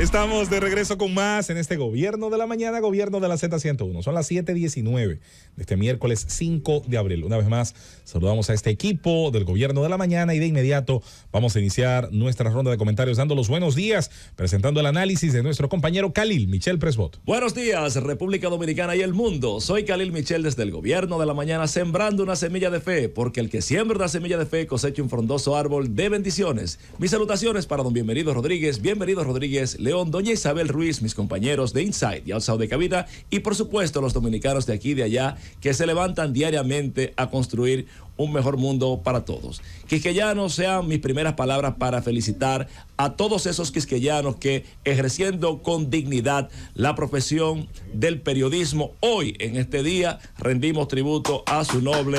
Estamos de regreso con más en este Gobierno de la Mañana, Gobierno de la Z101. Son las 7.19 de este miércoles 5 de abril. Una vez más, saludamos a este equipo del Gobierno de la Mañana y de inmediato vamos a iniciar nuestra ronda de comentarios dando los buenos días, presentando el análisis de nuestro compañero Khalil Michel Presbot. Buenos días, República Dominicana y el mundo. Soy Khalil Michel desde el Gobierno de la Mañana, sembrando una semilla de fe, porque el que siembra una semilla de fe cosecha un frondoso árbol de bendiciones. Mis salutaciones para don Bienvenido Rodríguez. Bienvenido Rodríguez doña Isabel Ruiz, mis compañeros de Inside y Outside de Cabida, y por supuesto los dominicanos de aquí y de allá que se levantan diariamente a construir un mejor mundo para todos. Quisqueyanos sean mis primeras palabras para felicitar a todos esos quisqueyanos que ejerciendo con dignidad la profesión del periodismo, hoy en este día rendimos tributo a su noble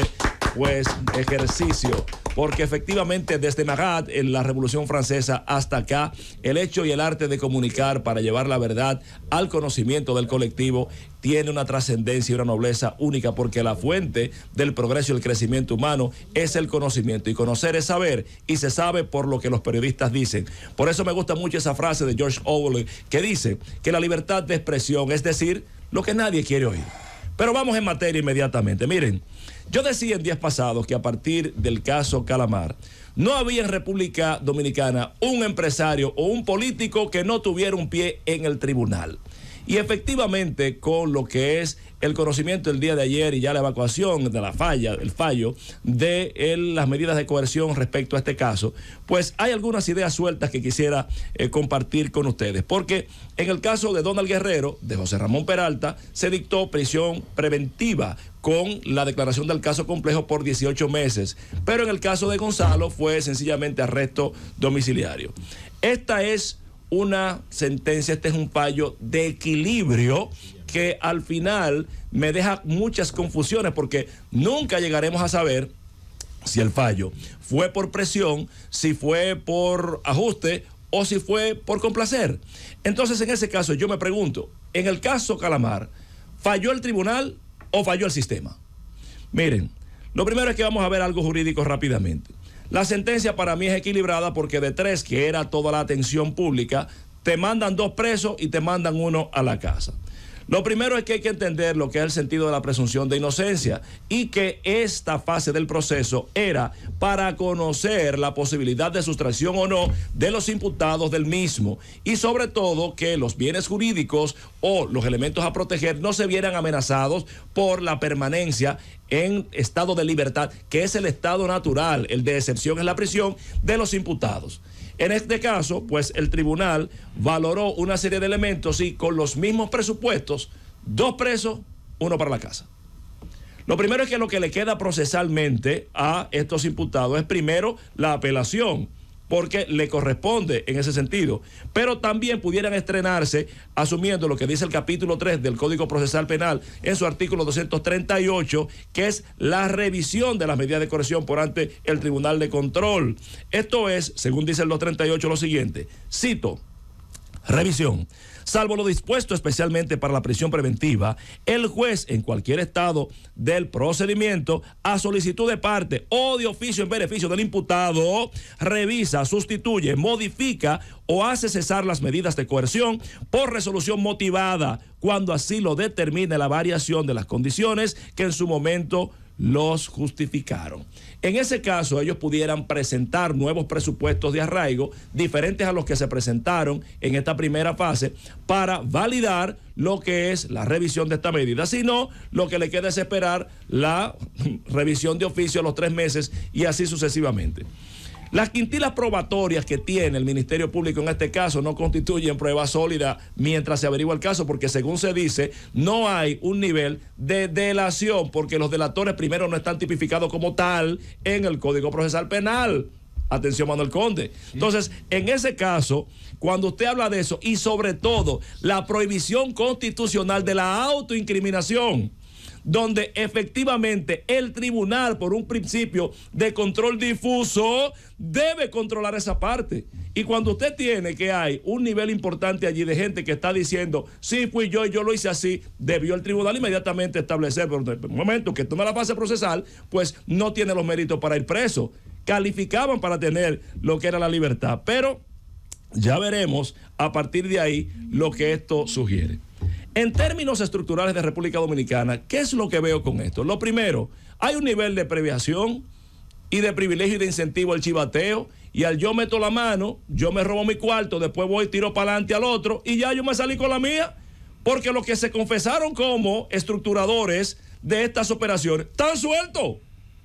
pues ejercicio, porque efectivamente desde Nagat en la Revolución Francesa hasta acá, el hecho y el arte de comunicar para llevar la verdad al conocimiento del colectivo tiene una trascendencia y una nobleza única, porque la fuente del progreso y el crecimiento humano es el conocimiento, y conocer es saber, y se sabe por lo que los periodistas dicen. Por eso me gusta mucho esa frase de George Orwell, que dice que la libertad de expresión es decir lo que nadie quiere oír. Pero vamos en materia inmediatamente. Miren, yo decía en días pasados que a partir del caso Calamar, no había en República Dominicana un empresario o un político que no tuviera un pie en el tribunal. Y efectivamente, con lo que es el conocimiento del día de ayer y ya la evacuación de la falla, el fallo de las medidas de coerción respecto a este caso, pues hay algunas ideas sueltas que quisiera eh, compartir con ustedes. Porque en el caso de Donald Guerrero, de José Ramón Peralta, se dictó prisión preventiva con la declaración del caso complejo por 18 meses. Pero en el caso de Gonzalo fue sencillamente arresto domiciliario. Esta es una sentencia, este es un fallo de equilibrio que al final me deja muchas confusiones porque nunca llegaremos a saber si el fallo fue por presión, si fue por ajuste o si fue por complacer. Entonces, en ese caso, yo me pregunto, en el caso Calamar, ¿falló el tribunal o falló el sistema? Miren, lo primero es que vamos a ver algo jurídico rápidamente. La sentencia para mí es equilibrada porque de tres, que era toda la atención pública, te mandan dos presos y te mandan uno a la casa. Lo primero es que hay que entender lo que es el sentido de la presunción de inocencia y que esta fase del proceso era para conocer la posibilidad de sustracción o no de los imputados del mismo y sobre todo que los bienes jurídicos o los elementos a proteger no se vieran amenazados por la permanencia en estado de libertad, que es el estado natural, el de excepción es la prisión de los imputados. En este caso, pues el tribunal valoró una serie de elementos y con los mismos presupuestos, dos presos, uno para la casa. Lo primero es que lo que le queda procesalmente a estos imputados es primero la apelación porque le corresponde en ese sentido. Pero también pudieran estrenarse asumiendo lo que dice el capítulo 3 del Código Procesal Penal en su artículo 238, que es la revisión de las medidas de corrección por ante el Tribunal de Control. Esto es, según dice el 238, lo siguiente, cito, revisión. Salvo lo dispuesto especialmente para la prisión preventiva, el juez en cualquier estado del procedimiento, a solicitud de parte o de oficio en beneficio del imputado, revisa, sustituye, modifica o hace cesar las medidas de coerción por resolución motivada cuando así lo determine la variación de las condiciones que en su momento los justificaron. En ese caso, ellos pudieran presentar nuevos presupuestos de arraigo diferentes a los que se presentaron en esta primera fase para validar lo que es la revisión de esta medida. Si no, lo que le queda es esperar la revisión de oficio a los tres meses y así sucesivamente. Las quintilas probatorias que tiene el Ministerio Público en este caso no constituyen prueba sólida mientras se averigua el caso, porque según se dice, no hay un nivel de delación, porque los delatores primero no están tipificados como tal en el Código Procesal Penal. Atención, Manuel Conde. Entonces, en ese caso, cuando usted habla de eso, y sobre todo la prohibición constitucional de la autoincriminación, donde efectivamente el tribunal, por un principio de control difuso, debe controlar esa parte. Y cuando usted tiene que hay un nivel importante allí de gente que está diciendo, sí fui yo, y yo lo hice así, debió el tribunal inmediatamente establecer, por en el momento que toma la fase procesal, pues no tiene los méritos para ir preso. Calificaban para tener lo que era la libertad, pero ya veremos a partir de ahí lo que esto sugiere. En términos estructurales de República Dominicana, ¿qué es lo que veo con esto? Lo primero, hay un nivel de previación y de privilegio y de incentivo al chivateo y al yo meto la mano, yo me robo mi cuarto, después voy y tiro para adelante al otro y ya yo me salí con la mía, porque los que se confesaron como estructuradores de estas operaciones están sueltos.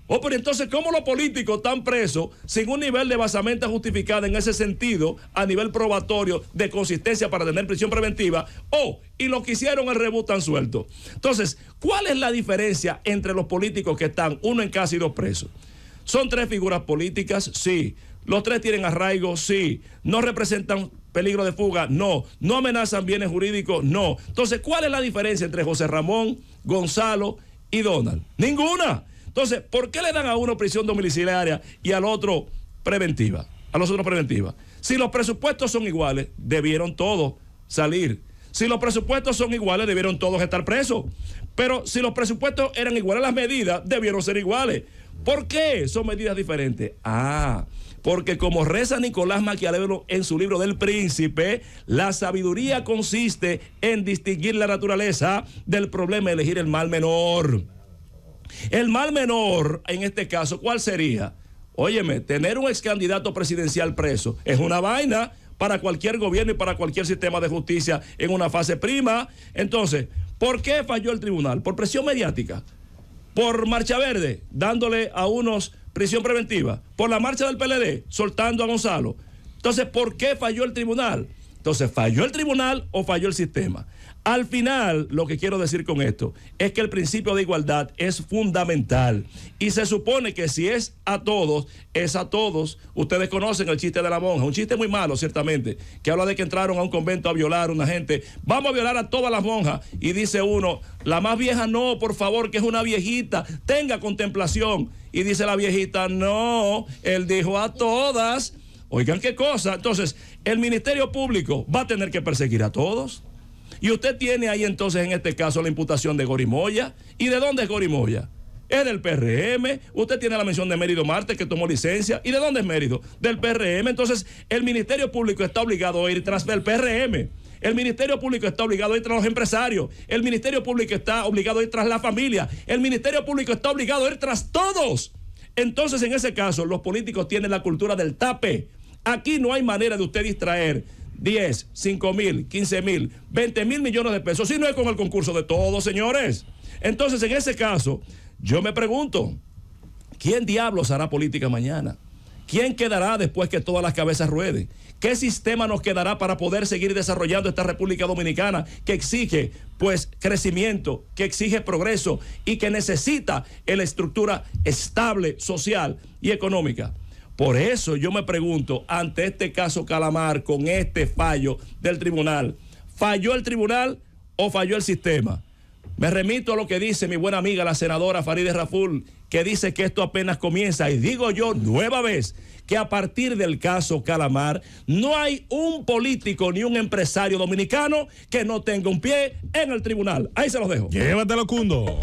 Oh, pero entonces, ¿cómo los políticos están presos sin un nivel de basamento justificada en ese sentido, a nivel probatorio, de consistencia para tener prisión preventiva? Oh, y lo que hicieron el rebú tan suelto. Entonces, ¿cuál es la diferencia entre los políticos que están uno en casa y dos presos? ¿Son tres figuras políticas? Sí. ¿Los tres tienen arraigo? Sí. ¿No representan peligro de fuga? No. ¿No amenazan bienes jurídicos? No. Entonces, ¿cuál es la diferencia entre José Ramón, Gonzalo y Donald? Ninguna. Entonces, ¿por qué le dan a uno prisión domiciliaria y al otro preventiva? A los otros preventiva. Si los presupuestos son iguales, debieron todos salir. Si los presupuestos son iguales, debieron todos estar presos. Pero si los presupuestos eran iguales, las medidas debieron ser iguales. ¿Por qué son medidas diferentes? Ah, porque como reza Nicolás Maquiavelo en su libro del príncipe, la sabiduría consiste en distinguir la naturaleza del problema y elegir el mal menor. El mal menor, en este caso, ¿cuál sería? Óyeme, tener un ex candidato presidencial preso es una vaina para cualquier gobierno y para cualquier sistema de justicia en una fase prima. Entonces, ¿por qué falló el tribunal? Por presión mediática, por marcha verde, dándole a unos prisión preventiva, por la marcha del PLD, soltando a Gonzalo. Entonces, ¿por qué falló el tribunal? Entonces, ¿falló el tribunal o falló el sistema? Al final, lo que quiero decir con esto es que el principio de igualdad es fundamental y se supone que si es a todos, es a todos. Ustedes conocen el chiste de la monja, un chiste muy malo, ciertamente, que habla de que entraron a un convento a violar a una gente. Vamos a violar a todas las monjas. Y dice uno, la más vieja no, por favor, que es una viejita, tenga contemplación. Y dice la viejita, no, él dijo a todas. Oigan qué cosa. Entonces, el Ministerio Público va a tener que perseguir a todos. Y usted tiene ahí entonces en este caso la imputación de Gorimoya. ¿Y de dónde es Gorimoya? Es del PRM. Usted tiene la mención de Mérido Marte que tomó licencia. ¿Y de dónde es Mérido? Del PRM. Entonces el Ministerio Público está obligado a ir tras del PRM. El Ministerio Público está obligado a ir tras los empresarios. El Ministerio Público está obligado a ir tras la familia. El Ministerio Público está obligado a ir tras todos. Entonces, en ese caso, los políticos tienen la cultura del tape. Aquí no hay manera de usted distraer 10, 5 mil, 15 mil, 20 mil millones de pesos, si no es con el concurso de todos, señores. Entonces, en ese caso, yo me pregunto, ¿quién diablos hará política mañana? ¿Quién quedará después que todas las cabezas rueden? ¿Qué sistema nos quedará para poder seguir desarrollando esta República Dominicana que exige pues crecimiento, que exige progreso y que necesita la estructura estable, social y económica? Por eso yo me pregunto, ante este caso Calamar, con este fallo del tribunal, ¿falló el tribunal o falló el sistema? Me remito a lo que dice mi buena amiga, la senadora Farideh Raful, que dice que esto apenas comienza. Y digo yo nueva vez que a partir del caso Calamar, no hay un político ni un empresario dominicano que no tenga un pie en el tribunal. Ahí se los dejo. Llévatelo, Cundo.